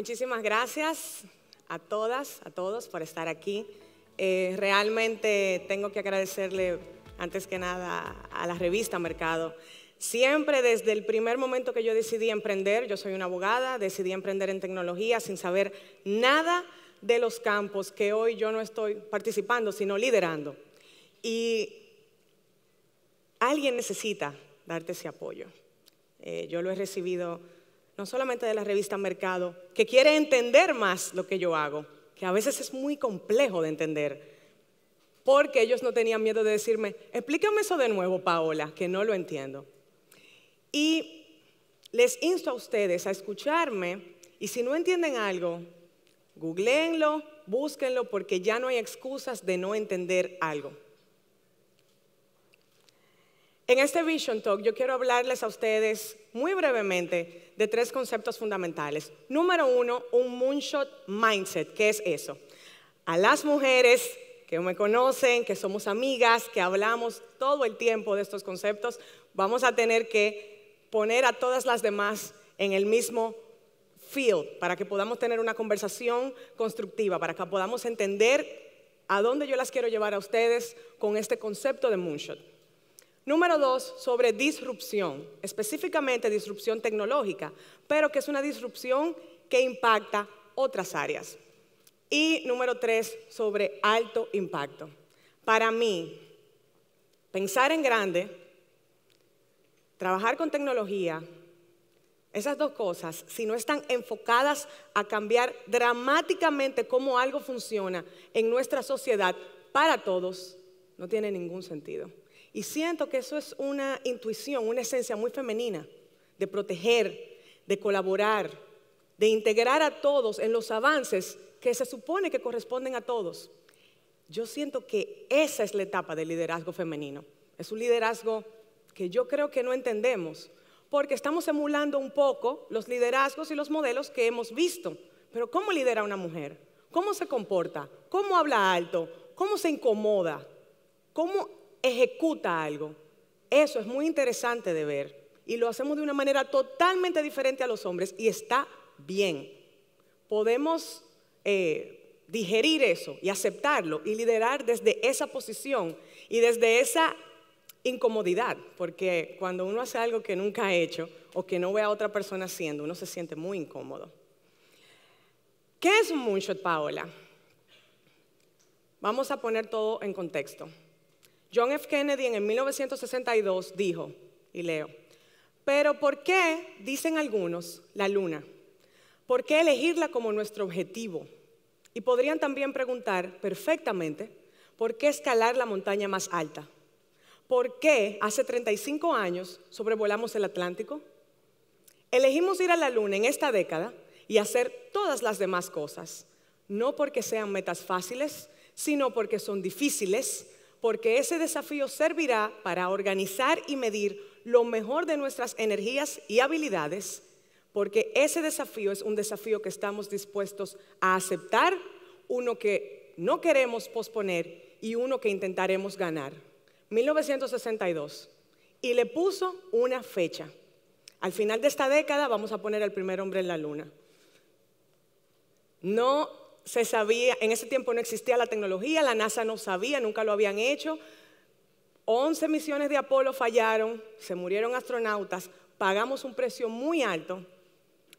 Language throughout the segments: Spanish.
muchísimas gracias a todas, a todos por estar aquí. Eh, realmente tengo que agradecerle antes que nada a la revista Mercado. Siempre desde el primer momento que yo decidí emprender, yo soy una abogada, decidí emprender en tecnología sin saber nada de los campos que hoy yo no estoy participando, sino liderando. Y alguien necesita darte ese apoyo. Eh, yo lo he recibido no solamente de la revista Mercado, que quiere entender más lo que yo hago, que a veces es muy complejo de entender, porque ellos no tenían miedo de decirme, explícame eso de nuevo, Paola, que no lo entiendo. Y les insto a ustedes a escucharme y si no entienden algo, googleenlo, búsquenlo, porque ya no hay excusas de no entender algo. En este Vision Talk yo quiero hablarles a ustedes muy brevemente de tres conceptos fundamentales. Número uno, un moonshot mindset. ¿Qué es eso? A las mujeres que me conocen, que somos amigas, que hablamos todo el tiempo de estos conceptos, vamos a tener que poner a todas las demás en el mismo field para que podamos tener una conversación constructiva, para que podamos entender a dónde yo las quiero llevar a ustedes con este concepto de moonshot. Número dos, sobre disrupción, específicamente disrupción tecnológica, pero que es una disrupción que impacta otras áreas. Y número tres, sobre alto impacto. Para mí, pensar en grande, trabajar con tecnología, esas dos cosas, si no están enfocadas a cambiar dramáticamente cómo algo funciona en nuestra sociedad para todos, no tiene ningún sentido. Y siento que eso es una intuición, una esencia muy femenina, de proteger, de colaborar, de integrar a todos en los avances que se supone que corresponden a todos. Yo siento que esa es la etapa del liderazgo femenino. Es un liderazgo que yo creo que no entendemos, porque estamos emulando un poco los liderazgos y los modelos que hemos visto. Pero ¿cómo lidera una mujer? ¿Cómo se comporta? ¿Cómo habla alto? ¿Cómo se incomoda? ¿Cómo ejecuta algo. Eso es muy interesante de ver. Y lo hacemos de una manera totalmente diferente a los hombres y está bien. Podemos eh, digerir eso y aceptarlo y liderar desde esa posición y desde esa incomodidad, porque cuando uno hace algo que nunca ha hecho o que no ve a otra persona haciendo, uno se siente muy incómodo. ¿Qué es un Paola? Vamos a poner todo en contexto. John F. Kennedy en 1962 dijo, y leo, pero ¿por qué, dicen algunos, la luna? ¿Por qué elegirla como nuestro objetivo? Y podrían también preguntar perfectamente, ¿por qué escalar la montaña más alta? ¿Por qué hace 35 años sobrevolamos el Atlántico? Elegimos ir a la luna en esta década y hacer todas las demás cosas, no porque sean metas fáciles, sino porque son difíciles, porque ese desafío servirá para organizar y medir lo mejor de nuestras energías y habilidades, porque ese desafío es un desafío que estamos dispuestos a aceptar, uno que no queremos posponer y uno que intentaremos ganar. 1962. Y le puso una fecha. Al final de esta década vamos a poner al primer hombre en la luna. No se sabía, en ese tiempo no existía la tecnología, la NASA no sabía, nunca lo habían hecho. 11 misiones de Apolo fallaron, se murieron astronautas, pagamos un precio muy alto,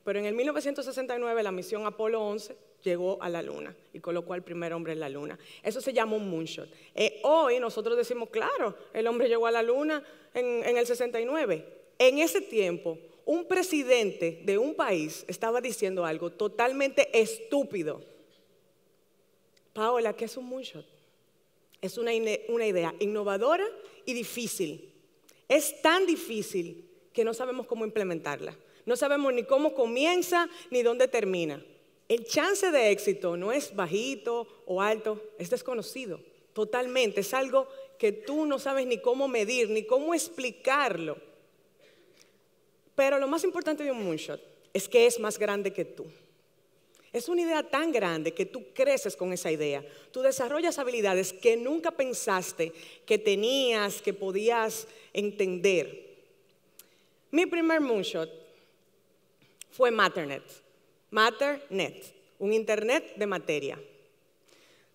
pero en el 1969 la misión Apolo 11 llegó a la Luna y colocó al primer hombre en la Luna. Eso se llamó un moonshot. Eh, hoy nosotros decimos, claro, el hombre llegó a la Luna en el 69. En ese tiempo, un presidente de un país estaba diciendo algo totalmente estúpido Paola, ¿qué es un moonshot? Es una, idea innovadora y difícil. Es tan difícil que no sabemos cómo implementarla. No sabemos ni cómo comienza ni dónde termina. El chance de éxito no es bajito o alto, es desconocido totalmente. Es algo que tú no sabes ni cómo medir, ni cómo explicarlo. Pero lo más importante de un moonshot es que es más grande que tú. Es una idea tan grande que tú creces con esa idea. Tú desarrollas habilidades que nunca pensaste que tenías, que podías entender. Mi primer moonshot fue Matternet. Matternet, un internet de materia.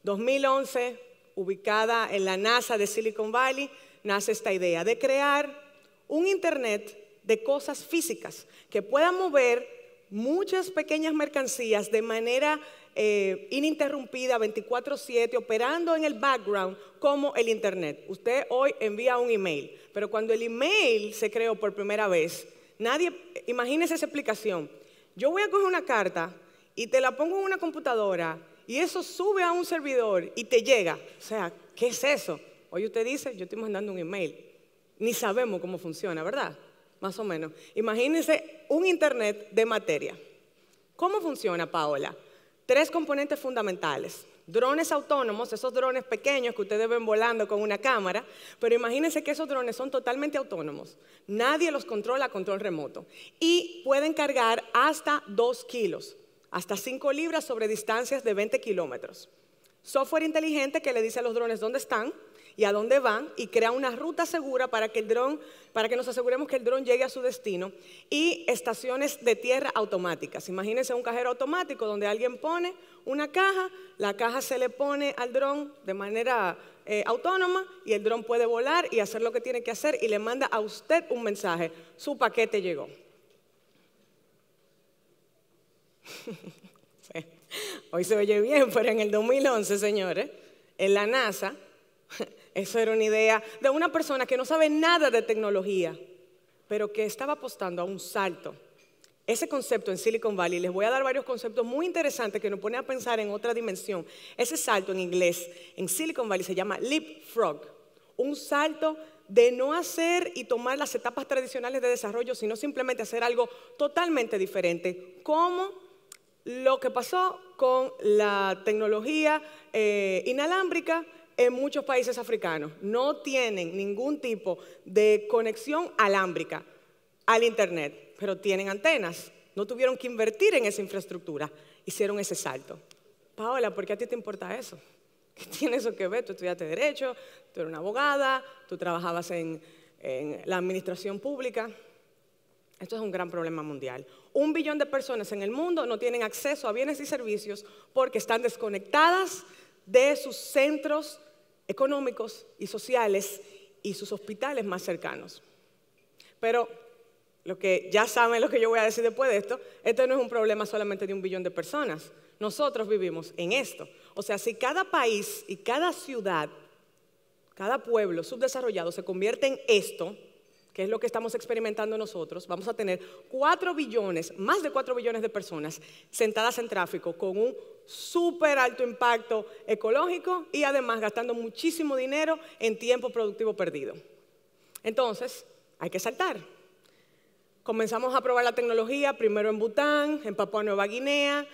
2011, ubicada en la NASA de Silicon Valley, nace esta idea de crear un internet de cosas físicas que puedan mover muchas pequeñas mercancías de manera eh, ininterrumpida, 24/7, operando en el background como el Internet. Usted hoy envía un email, pero cuando el email se creó por primera vez, nadie, imagínese esa explicación. Yo voy a coger una carta y te la pongo en una computadora y eso sube a un servidor y te llega. O sea, ¿qué es eso? Hoy usted dice, yo estoy mandando un email. Ni sabemos cómo funciona, ¿verdad? más o menos. Imagínense un Internet de materia. ¿Cómo funciona, Paola? Tres componentes fundamentales. Drones autónomos, esos drones pequeños que ustedes ven volando con una cámara, pero imagínense que esos drones son totalmente autónomos. Nadie los controla a control remoto. Y pueden cargar hasta 2 kilos, hasta 5 libras sobre distancias de 20 kilómetros. Software inteligente que le dice a los drones dónde están, y a dónde van y crea una ruta segura para que el dron, para que nos aseguremos que el dron llegue a su destino y estaciones de tierra automáticas. Imagínense un cajero automático donde alguien pone una caja, la caja se le pone al dron de manera eh, autónoma y el dron puede volar y hacer lo que tiene que hacer y le manda a usted un mensaje, su paquete llegó. Hoy se oye bien, pero en el 2011, señores, en la NASA eso era una idea de una persona que no sabe nada de tecnología, pero que estaba apostando a un salto. Ese concepto en Silicon Valley, les voy a dar varios conceptos muy interesantes que nos ponen a pensar en otra dimensión. Ese salto en inglés en Silicon Valley se llama leapfrog, un salto de no hacer y tomar las etapas tradicionales de desarrollo, sino simplemente hacer algo totalmente diferente, como lo que pasó con la tecnología eh, inalámbrica en muchos países africanos no tienen ningún tipo de conexión alámbrica al Internet, pero tienen antenas. No tuvieron que invertir en esa infraestructura, hicieron ese salto. Paola, ¿por qué a ti te importa eso? ¿Qué tiene eso que ver? Tú estudiaste derecho, tú eres una abogada, tú trabajabas en la administración pública. Esto es un gran problema mundial. Un billón de personas en el mundo no tienen acceso a bienes y servicios porque están desconectadas de sus centros económicos y sociales y sus hospitales más cercanos. Pero lo que ya saben lo que yo voy a decir después de esto, esto no es un problema solamente de un billón de personas. Nosotros vivimos en esto. O sea, si cada país y cada ciudad, cada pueblo subdesarrollado se convierte en esto, que es lo que estamos experimentando nosotros, vamos a tener 4 billones, más de 4 billones de personas sentadas en tráfico con un súper alto impacto ecológico y además gastando muchísimo dinero en tiempo productivo perdido. Entonces, hay que saltar. Comenzamos a probar la tecnología primero en Bután, en Papua Nueva Guinea,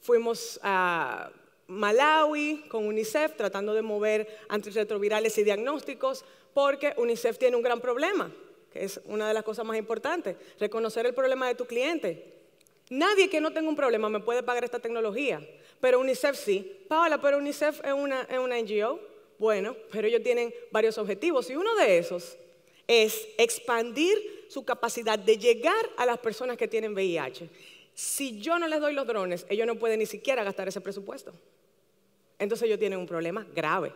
fuimos a Malawi, con UNICEF, tratando de mover antirretrovirales y diagnósticos, porque UNICEF tiene un gran problema, que es una de las cosas más importantes, reconocer el problema de tu cliente. Nadie que no tenga un problema me puede pagar esta tecnología, pero UNICEF sí. Paola, pero UNICEF es una, es una NGO. Bueno, pero ellos tienen varios objetivos y uno de esos es expandir su capacidad de llegar a las personas que tienen VIH. Si yo no les doy los drones, ellos no pueden ni siquiera gastar ese presupuesto. Entonces ellos tienen un problema grave.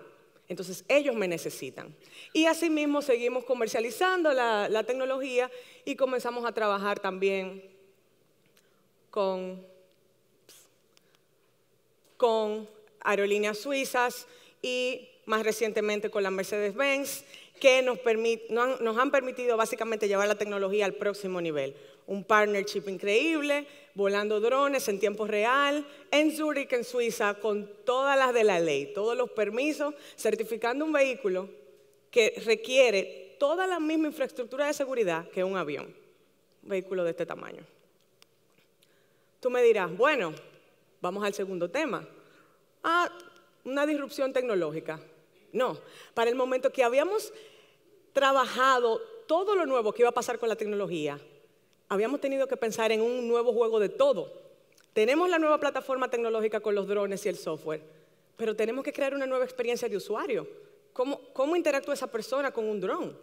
Entonces ellos me necesitan. Y asimismo seguimos comercializando la, tecnología y comenzamos a trabajar también con, aerolíneas suizas y más recientemente con la Mercedes-Benz, que nos, nos han permitido básicamente llevar la tecnología al próximo nivel un partnership increíble, volando drones en tiempo real, en Zúrich, en Suiza, con todas las de la ley, todos los permisos, certificando un vehículo que requiere toda la misma infraestructura de seguridad que un avión, un vehículo de este tamaño. Tú me dirás, bueno, vamos al segundo tema. Ah, una disrupción tecnológica. No, para el momento que habíamos trabajado todo lo nuevo que iba a pasar con la tecnología, habíamos tenido que pensar en un nuevo juego de todo. Tenemos la nueva plataforma tecnológica con los drones y el software, pero tenemos que crear una nueva experiencia de usuario. ¿Cómo, cómo interactúa esa persona con un dron?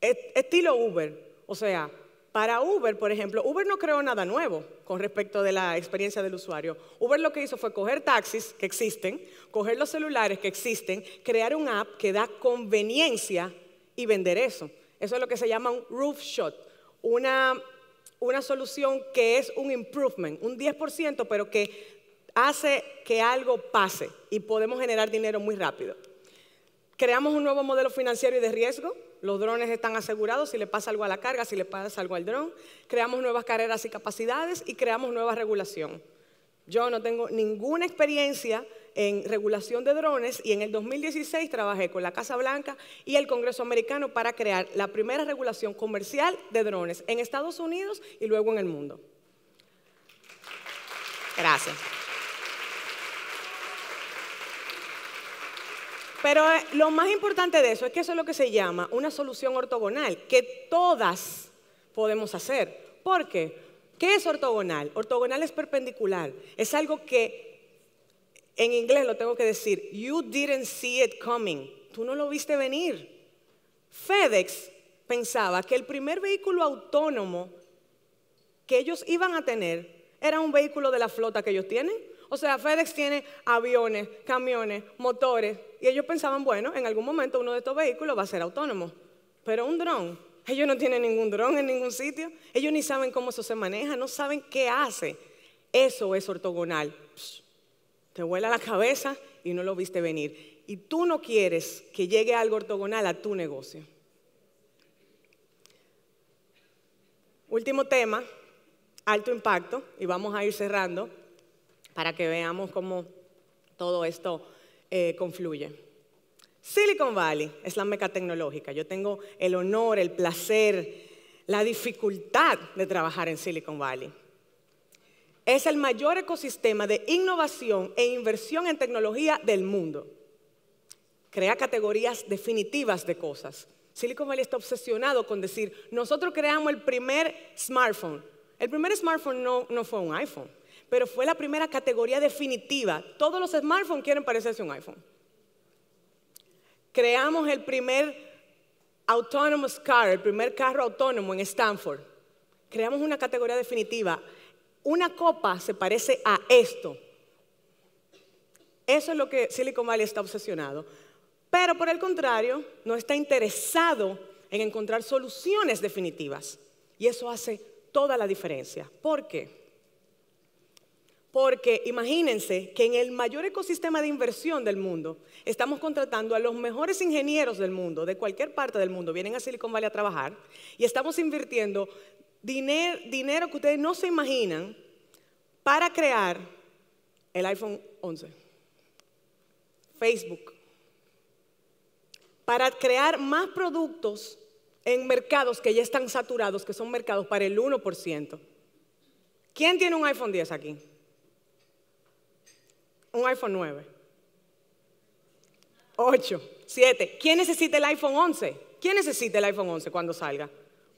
Estilo Uber. O sea, para Uber, por ejemplo, Uber no creó nada nuevo con respecto de la experiencia del usuario. Uber lo que hizo fue coger taxis que existen, coger los celulares que existen, crear una app que da conveniencia y vender eso. Eso es lo que se llama un roof shot una, solución que es un improvement, un 10%, pero que hace que algo pase y podemos generar dinero muy rápido. Creamos un nuevo modelo financiero y de riesgo. Los drones están asegurados si le pasa algo a la carga, si le pasa algo al dron. Creamos nuevas carreras y capacidades y creamos nueva regulación. Yo no tengo ninguna experiencia en regulación de drones y en el 2016 trabajé con la Casa Blanca y el Congreso americano para crear la primera regulación comercial de drones en Estados Unidos y luego en el mundo. Gracias. Pero eh, lo más importante de eso es que eso es lo que se llama una solución ortogonal, que todas podemos hacer. ¿Por qué? ¿Qué es ortogonal? Ortogonal es perpendicular. Es algo que en inglés lo tengo que decir. You didn't see it coming. Tú no lo viste venir. FedEx pensaba que el primer vehículo autónomo que ellos iban a tener era un vehículo de la flota que ellos tienen. O sea, FedEx tiene aviones, camiones, motores. Y ellos pensaban, bueno, en algún momento uno de estos vehículos va a ser autónomo. Pero un dron, ellos no tienen ningún dron en ningún sitio. Ellos ni saben cómo eso se maneja, no saben qué hace. Eso es ortogonal. Me vuela la cabeza y no lo viste venir. Y tú no quieres que llegue algo ortogonal a tu negocio. Último tema, alto impacto, y vamos a ir cerrando para que veamos cómo todo esto eh, confluye. Silicon Valley es la meca tecnológica. Yo tengo el honor, el placer, la dificultad de trabajar en Silicon Valley es el mayor ecosistema de innovación e inversión en tecnología del mundo. Crea categorías definitivas de cosas. Silicon Valley está obsesionado con decir, nosotros creamos el primer smartphone. El primer smartphone no, fue un iPhone, pero fue la primera categoría definitiva. Todos los smartphones quieren parecerse a un iPhone. Creamos el primer autonomous car, el primer carro autónomo en Stanford. Creamos una categoría definitiva una copa se parece a esto. Eso es lo que Silicon Valley está obsesionado. Pero por el contrario, no está interesado en encontrar soluciones definitivas. Y eso hace toda la diferencia. ¿Por qué? Porque imagínense que en el mayor ecosistema de inversión del mundo estamos contratando a los mejores ingenieros del mundo, de cualquier parte del mundo, vienen a Silicon Valley a trabajar y estamos invirtiendo dinero, que ustedes no se imaginan para crear el iPhone 11, Facebook, para crear más productos en mercados que ya están saturados, que son mercados para el 1%. ¿Quién tiene un iPhone 10 aquí? Un iPhone 9. 8, 7. ¿Quién necesita el iPhone 11? ¿Quién necesita el iPhone 11 cuando salga?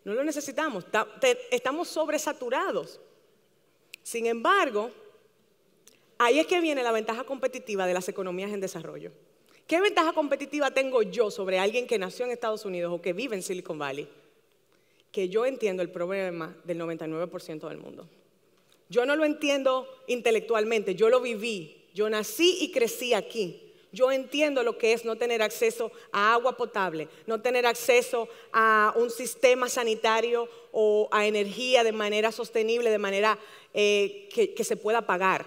No lo necesitamos, estamos sobresaturados. Sin embargo, ahí es que viene la ventaja competitiva de las economías en desarrollo. ¿Qué ventaja competitiva tengo yo sobre alguien que nació en Estados Unidos o que vive en Silicon Valley? Que yo entiendo el problema del 99% del mundo. Yo no lo entiendo intelectualmente, yo lo viví, yo nací y crecí aquí. Yo entiendo lo que es no tener acceso a agua potable, no tener acceso a un sistema sanitario o a energía de manera sostenible, de manera eh, que, se pueda pagar.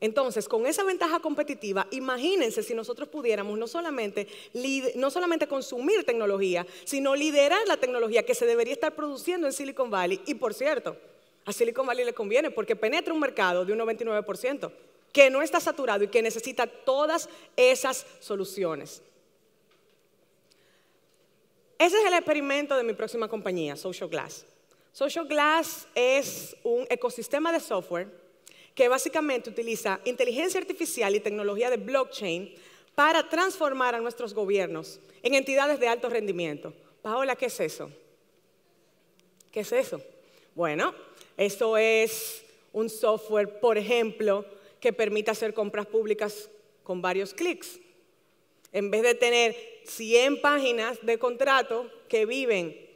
Entonces, con esa ventaja competitiva, imagínense si nosotros pudiéramos no solamente, no solamente consumir tecnología, sino liderar la tecnología que se debería estar produciendo en Silicon Valley. Y por cierto, a Silicon Valley le conviene porque penetra un mercado de un 99% que no está saturado y que necesita todas esas soluciones. Ese es el experimento de mi próxima compañía, Social Glass. Social Glass es un ecosistema de software que básicamente utiliza inteligencia artificial y tecnología de blockchain para transformar a nuestros gobiernos en entidades de alto rendimiento. Paola, ¿qué es eso? ¿Qué es eso? Bueno, eso es un software, por ejemplo, que permita hacer compras públicas con varios clics. En vez de tener 100 páginas de contrato que viven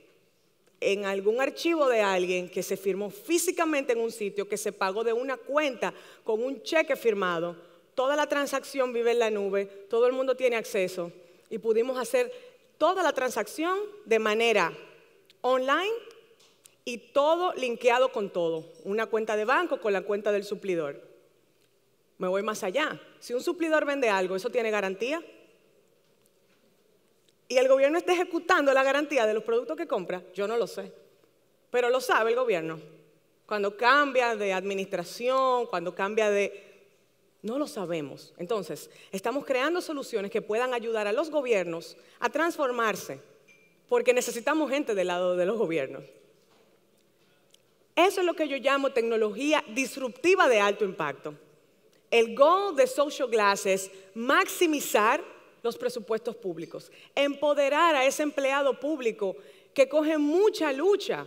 en algún archivo de alguien que se firmó físicamente en un sitio, que se pagó de una cuenta con un cheque firmado, toda la transacción vive en la nube, todo el mundo tiene acceso y pudimos hacer toda la transacción de manera online y todo linkeado con todo, una cuenta de banco con la cuenta del suplidor. Me voy más allá. Si un suplidor vende algo, ¿eso tiene garantía? Y el gobierno está ejecutando la garantía de los productos que compra, yo no lo sé. Pero lo sabe el gobierno. Cuando cambia de administración, cuando cambia de... No lo sabemos. Entonces, estamos creando soluciones que puedan ayudar a los gobiernos a transformarse, porque necesitamos gente del lado de los gobiernos. Eso es lo que yo llamo tecnología disruptiva de alto impacto el goal de Social Glass es maximizar los presupuestos públicos, empoderar a ese empleado público que coge mucha lucha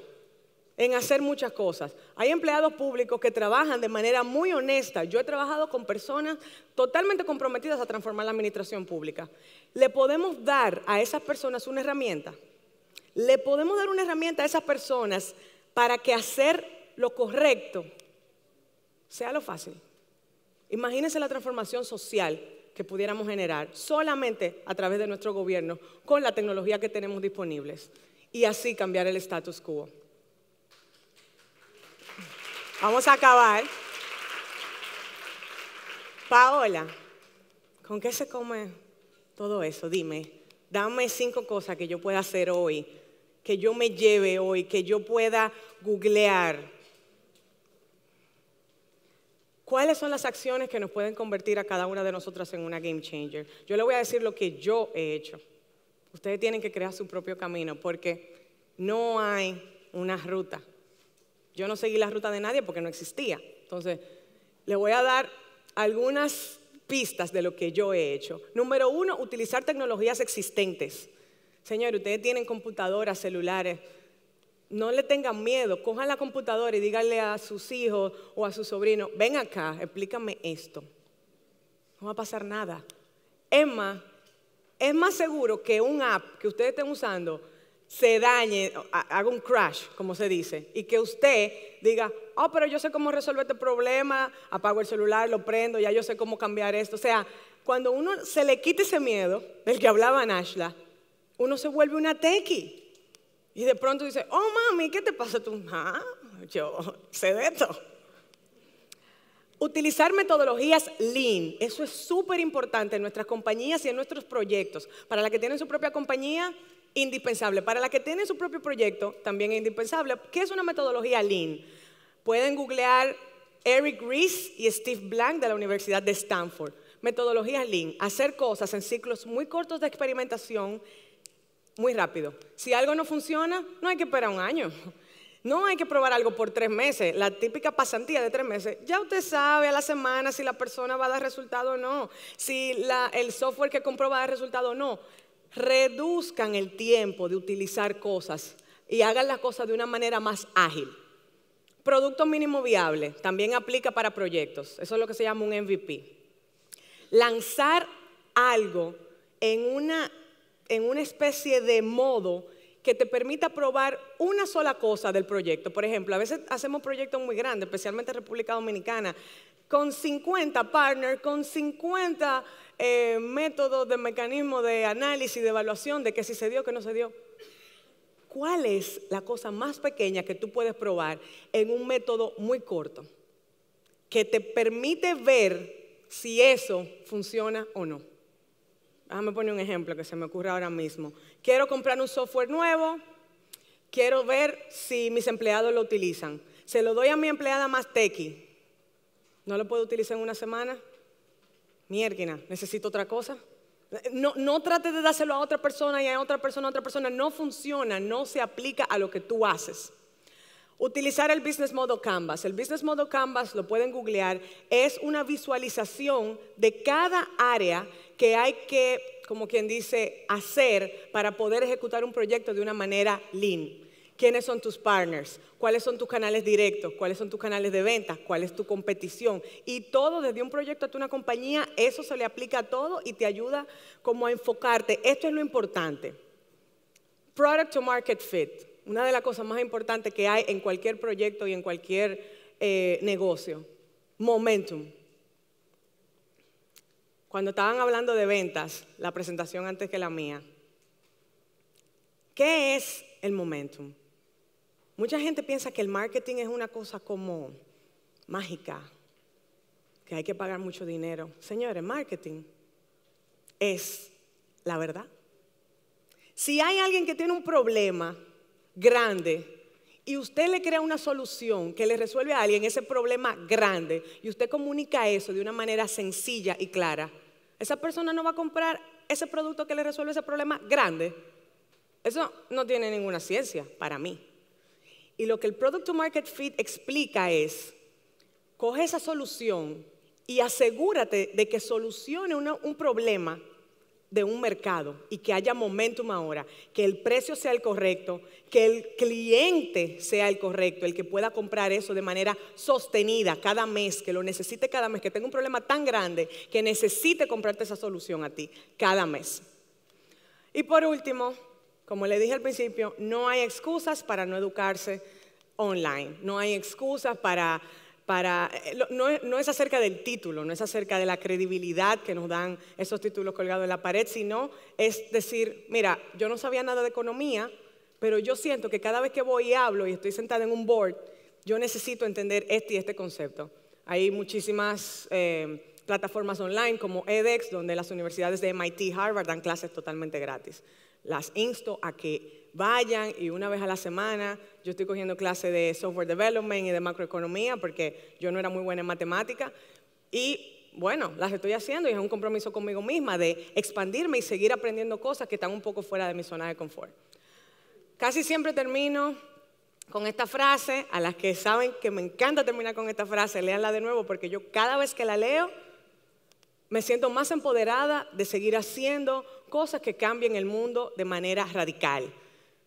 en hacer muchas cosas. Hay empleados públicos que trabajan de manera muy honesta. Yo he trabajado con personas totalmente comprometidas a transformar la administración pública. Le podemos dar a esas personas una herramienta. Le podemos dar una herramienta a esas personas para que hacer lo correcto sea lo fácil. Imagínense la transformación social que pudiéramos generar solamente a través de nuestro gobierno con la tecnología que tenemos disponibles y así cambiar el status quo. Vamos a acabar. Paola, ¿con qué se come todo eso? Dime, dame cinco cosas que yo pueda hacer hoy, que yo me lleve hoy, que yo pueda googlear ¿Cuáles son las acciones que nos pueden convertir a cada una de nosotras en una game changer? Yo le voy a decir lo que yo he hecho. Ustedes tienen que crear su propio camino porque no hay una ruta. Yo no seguí la ruta de nadie porque no existía. Entonces, le voy a dar algunas pistas de lo que yo he hecho. Número uno, utilizar tecnologías existentes. Señores, ustedes tienen computadoras, celulares, no le tengan miedo, cojan la computadora y díganle a sus hijos o a su sobrino: ven acá, explícame esto. No va a pasar nada. Es más, es más seguro que un app que ustedes estén usando se dañe, haga un crash, como se dice, y que usted diga, oh, pero yo sé cómo resolver este problema, apago el celular, lo prendo, ya yo sé cómo cambiar esto. O sea, cuando uno se le quite ese miedo del que hablaba Nashla, uno se vuelve una tequi. Y de pronto dice, oh mami, ¿qué te pasa tú? Ah, yo sé de esto. Utilizar metodologías lean, eso es súper importante en nuestras compañías y en nuestros proyectos. Para la que tiene su propia compañía, indispensable. Para la que tiene su propio proyecto, también indispensable. ¿Qué es una metodología lean? Pueden googlear Eric Ries y Steve Blank de la Universidad de Stanford. Metodologías lean, hacer cosas en ciclos muy cortos de experimentación muy rápido. Si algo no funciona, no hay que esperar un año. No hay que probar algo por tres meses, la típica pasantía de tres meses. Ya usted sabe a la semana si la persona va a dar resultado o no, si el software que compró va a dar resultado o no. Reduzcan el tiempo de utilizar cosas y hagan las cosas de una manera más ágil. Producto mínimo viable también aplica para proyectos. Eso es lo que se llama un MVP. Lanzar algo en una en una especie de modo que te permita probar una sola cosa del proyecto. Por ejemplo, a veces hacemos proyectos muy grandes, especialmente en República Dominicana, con 50 partners, con 50 eh, métodos de mecanismo de análisis, de evaluación, de que si se dio, que no se dio. ¿Cuál es la cosa más pequeña que tú puedes probar en un método muy corto? Que te permite ver si eso funciona o no déjame poner un ejemplo que se me ocurre ahora mismo. Quiero comprar un software nuevo, quiero ver si mis empleados lo utilizan. Se lo doy a mi empleada más tequi. ¿No lo puedo utilizar en una semana? Mierdina, necesito otra cosa. No, no trate de dárselo a otra persona y a otra persona, a otra persona. No funciona, no se aplica a lo que tú haces. Utilizar el Business Model Canvas. El Business Model Canvas, lo pueden googlear, es una visualización de cada área que hay que, como quien dice, hacer para poder ejecutar un proyecto de una manera lean. ¿Quiénes son tus partners? ¿Cuáles son tus canales directos? ¿Cuáles son tus canales de venta? ¿Cuál es tu competición? Y todo, desde un proyecto hasta una compañía, eso se le aplica a todo y te ayuda como a enfocarte. Esto es lo importante. Product to market fit. Una de las cosas más importantes que hay en cualquier proyecto y en cualquier eh, negocio. Momentum cuando estaban hablando de ventas, la presentación antes que la mía, ¿qué es el momentum? Mucha gente piensa que el marketing es una cosa como mágica, que hay que pagar mucho dinero. Señores, marketing es la verdad. Si hay alguien que tiene un problema grande y usted le crea una solución que le resuelve a alguien ese problema grande y usted comunica eso de una manera sencilla y clara, esa persona no va a comprar ese producto que le resuelve ese problema grande. Eso no tiene ninguna ciencia para mí. Y lo que el Product to Market Fit explica es, coge esa solución y asegúrate de que solucione un problema de un mercado y que haya momentum ahora, que el precio sea el correcto, que el cliente sea el correcto, el que pueda comprar eso de manera sostenida cada mes, que lo necesite cada mes, que tenga un problema tan grande que necesite comprarte esa solución a ti cada mes. Y por último, como le dije al principio, no hay excusas para no educarse online, no hay excusas para para, eh, no, es acerca del título, no es acerca de la credibilidad que nos dan esos títulos colgados en la pared, sino es decir, mira, yo no sabía nada de economía, pero yo siento que cada vez que voy y hablo y estoy sentada en un board, yo necesito entender este y este concepto. Hay muchísimas eh, plataformas online como edX, donde las universidades de MIT y Harvard dan clases totalmente gratis. Las insto a que vayan y una vez a la semana yo estoy cogiendo clases de software development y de macroeconomía porque yo no era muy buena en matemática. Y bueno, las estoy haciendo y es un compromiso conmigo misma de expandirme y seguir aprendiendo cosas que están un poco fuera de mi zona de confort. Casi siempre termino con esta frase, a las que saben que me encanta terminar con esta frase, leanla de nuevo porque yo cada vez que la leo me siento más empoderada de seguir haciendo cosas que cambien el mundo de manera radical.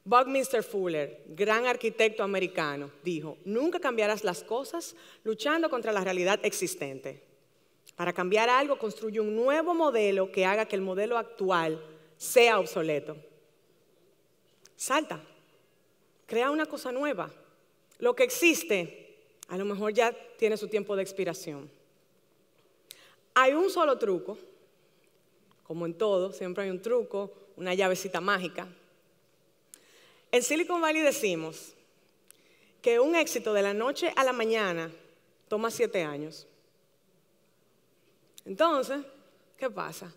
Buckminster Fuller, gran arquitecto americano, dijo, nunca cambiarás las cosas luchando contra la realidad existente. Para cambiar algo, construye un nuevo modelo que haga que el modelo actual sea obsoleto. Salta, crea una cosa nueva. Lo que existe, a lo mejor ya tiene su tiempo de expiración. Hay un solo truco, como en todo, siempre hay un truco, una llavecita mágica en Silicon Valley decimos que un éxito de la noche a la mañana toma siete años. Entonces, ¿qué pasa?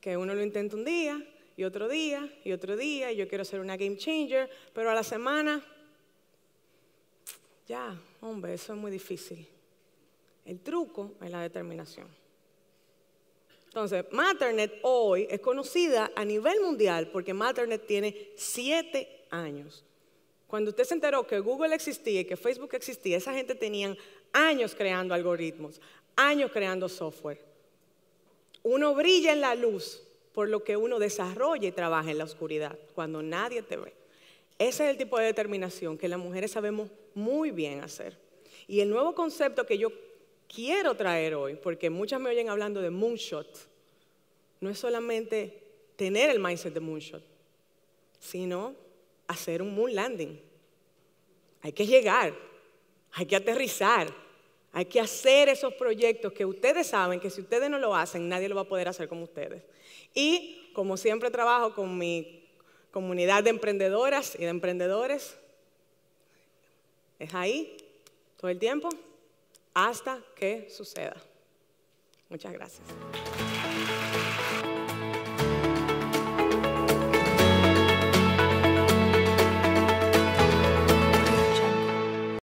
Que uno lo intenta un día y otro día y otro día y yo quiero ser una game changer, pero a la semana, ya, hombre, eso es muy difícil. El truco es la determinación. Entonces, Maternet hoy es conocida a nivel mundial porque Maternet tiene siete años. Cuando usted se enteró que Google existía y que Facebook existía, esa gente tenían años creando algoritmos, años creando software. Uno brilla en la luz por lo que uno desarrolla y trabaja en la oscuridad, cuando nadie te ve. Ese es el tipo de determinación que las mujeres sabemos muy bien hacer. Y el nuevo concepto que yo quiero traer hoy, porque muchas me oyen hablando de moonshot, no es solamente tener el mindset de moonshot, sino hacer un moon landing. Hay que llegar, hay que aterrizar, hay que hacer esos proyectos que ustedes saben que si ustedes no lo hacen, nadie lo va a poder hacer como ustedes. Y como siempre trabajo con mi comunidad de emprendedoras y de emprendedores, es ahí todo el tiempo hasta que suceda. Muchas gracias.